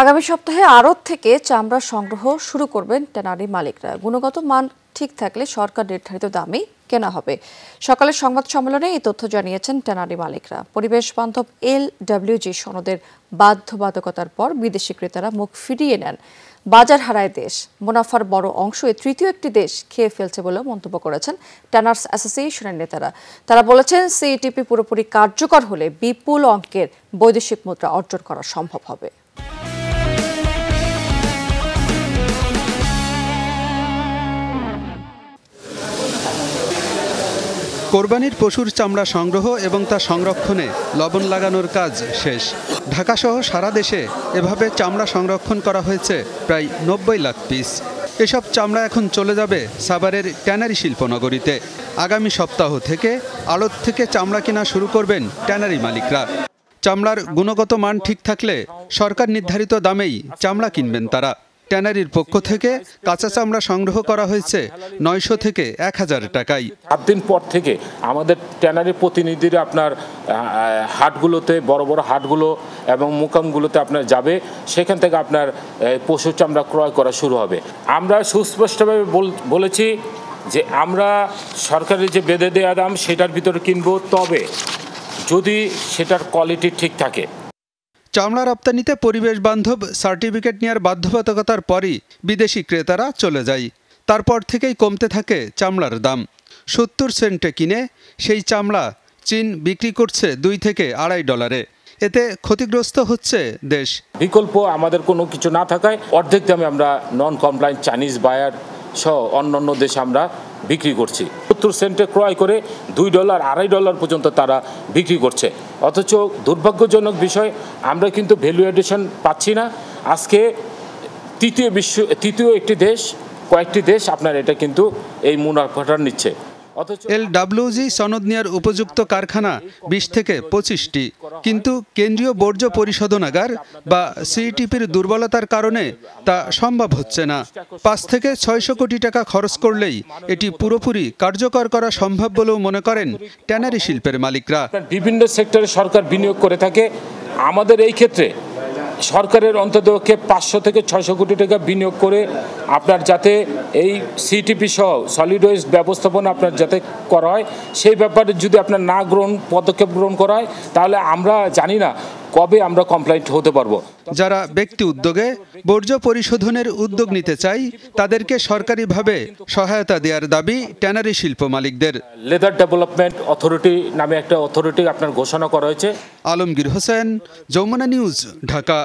আগামী সপ্তাহে আড়ত থেকে চামড়া সংগ্রহ শুরু করবেন ট্যানারি মালিকরা গুণগত মান ঠিক থাকলে সরকার নির্ধারিত দামে কেনা হবে সকালের সংবাদ সম্মেলনে এই তথ্য জানিয়েছেন ট্যানারি মালিকরা পরিবেশ বান্ধব এল ডাব্লিউজি সনদের বাধ্যবাধকতার পর বিদেশি ক্রেতারা মুখ ফিরিয়ে নেন বাজার হারায় দেশ মুনাফার বড় অংশ এ তৃতীয় একটি দেশ খেয়ে ফেলছে বলে মন্তব্য করেছেন ট্যানার্স অ্যাসোসিয়েশনের নেতারা তারা বলেছেন সিইটিপি পুরোপুরি কার্যকর হলে বিপুল অঙ্কের বৈদেশিক মুদ্রা অর্জন করা সম্ভব হবে কোরবানির পশুর চামড়া সংগ্রহ এবং তা সংরক্ষণে লবণ লাগানোর কাজ শেষ ঢাকাসহ সারা দেশে এভাবে চামড়া সংরক্ষণ করা হয়েছে প্রায় নব্বই লাখ পিস এসব চামড়া এখন চলে যাবে সাভারের ট্যানারি শিল্পনগরীতে আগামী সপ্তাহ থেকে আলোত থেকে চামড়া কেনা শুরু করবেন ট্যানারি মালিকরা চামড়ার গুণগত মান ঠিক থাকলে সরকার নির্ধারিত দামেই চামড়া কিনবেন তারা ট্যানারির পক্ষ থেকে কাঁচা চামড়া সংগ্রহ করা হয়েছে নয়শো থেকে এক হাজার টাকায় সাত দিন পর থেকে আমাদের ট্যানারি প্রতিনিধিরা আপনার হাটগুলোতে বড় বড় হাটগুলো এবং মোকামগুলোতে আপনার যাবে সেখান থেকে আপনার পশু চামড়া ক্রয় করা শুরু হবে আমরা সুস্পষ্টভাবে বলেছি যে আমরা সরকারের যে বেঁধে দেওয়া দাম সেটার ভিতরে কিনবো তবে যদি সেটার কোয়ালিটি ঠিক থাকে চামড়া রপ্তানিতে পরিবেশ বান্ধব সার্টিফিকেট নেওয়ার বাধ্যবাধকতার পরই বিদেশি ক্রেতারা চলে যায় তারপর থেকেই কমতে থাকে চামড়ার দাম সত্তর সেন্টে কিনে সেই চামড়া চীন বিক্রি করছে দুই থেকে আড়াই ডলারে এতে ক্ষতিগ্রস্ত হচ্ছে দেশ বিকল্প আমাদের কোনো কিছু না থাকায় অর্ধেক দামে আমরা নন কমপ্লাইন চাইনিজ বায়ার সহ অন্যান্য দেশ আমরা বিক্রি করছি সত্তর সেন্টে ক্রয় করে দুই ডলার আড়াই ডলার পর্যন্ত তারা বিক্রি করছে অথচ দুর্ভাগ্যজনক বিষয় আমরা কিন্তু ভ্যালু অ্যাডিশন পাচ্ছি না আজকে তৃতীয় বিশ্ব তৃতীয় একটি দেশ কয়েকটি দেশ আপনার এটা কিন্তু এই মুনাফাটা নিচ্ছে এল ডাব্লিউজি সনদ নেওয়ার উপযুক্ত কারখানা বিশ থেকে পঁচিশটি কিন্তু কেন্দ্রীয় বর্জ্য পরিশোধনাগার বা সিইটিপির দুর্বলতার কারণে তা সম্ভব হচ্ছে না পাঁচ থেকে ছয়শো কোটি টাকা খরচ করলেই এটি পুরোপুরি কার্যকর করা সম্ভব বলেও মনে করেন ট্যানারি শিল্পের মালিকরা বিভিন্ন সেক্টরে সরকার বিনিয়োগ করে থাকে আমাদের এই ক্ষেত্রে সরকারের অন্ততকে পাঁচশো থেকে ছয়শো কোটি টাকা বিনিয়োগ করে আপনার যাতে এই সিটিপি সহ সলিড ওয়েস্ট ব্যবস্থাপনা আপনার যাতে করা হয় সেই ব্যাপারে যদি আপনার না গ্রহণ পদক্ষেপ গ্রহণ করা হয় তাহলে আমরা জানি না কবে আমরা কমপ্লাইন্ট হতে পারবো যারা ব্যক্তি উদ্যোগে বর্জ্য পরিশোধনের উদ্যোগ নিতে চাই তাদেরকে সরকারিভাবে সহায়তা দেওয়ার দাবি ট্যানারি শিল্প মালিকদের লেদার ডেভেলপমেন্ট অথরিটি নামে একটা অথরিটি আপনার ঘোষণা করা হয়েছে আলমগীর হোসেন যমুনা নিউজ ঢাকা